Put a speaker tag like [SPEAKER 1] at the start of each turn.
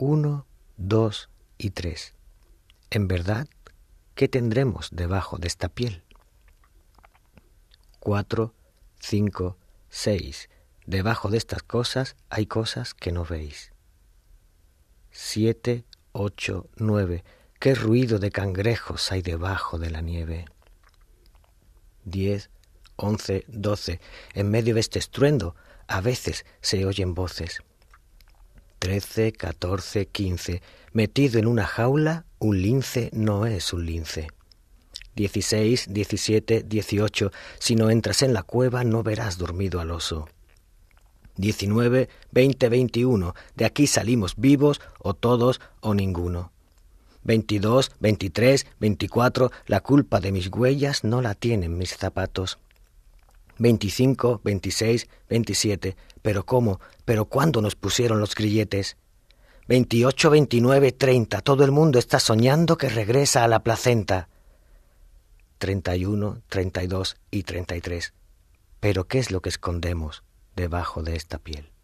[SPEAKER 1] 1, 2 y 3. En verdad, ¿qué tendremos debajo de esta piel? 4, 5, 6. Debajo de estas cosas hay cosas que no veis. 7, 8, 9. ¿Qué ruido de cangrejos hay debajo de la nieve? 10, 11, 12. En medio de este estruendo, a veces se oyen voces. 13, 14, 15. Metido en una jaula, un lince no es un lince. 16, 17, 18. Si no entras en la cueva, no verás dormido al oso. 19, 20, 21. De aquí salimos vivos, o todos, o ninguno. 22, 23, 24. La culpa de mis huellas no la tienen mis zapatos. Veinticinco, veintiséis, veintisiete. pero cómo, pero cuándo nos pusieron los grilletes. Veintiocho, veintinueve, treinta. todo el mundo está soñando que regresa a la placenta. Treinta y uno, treinta y y treinta tres. Pero ¿qué es lo que escondemos debajo de esta piel?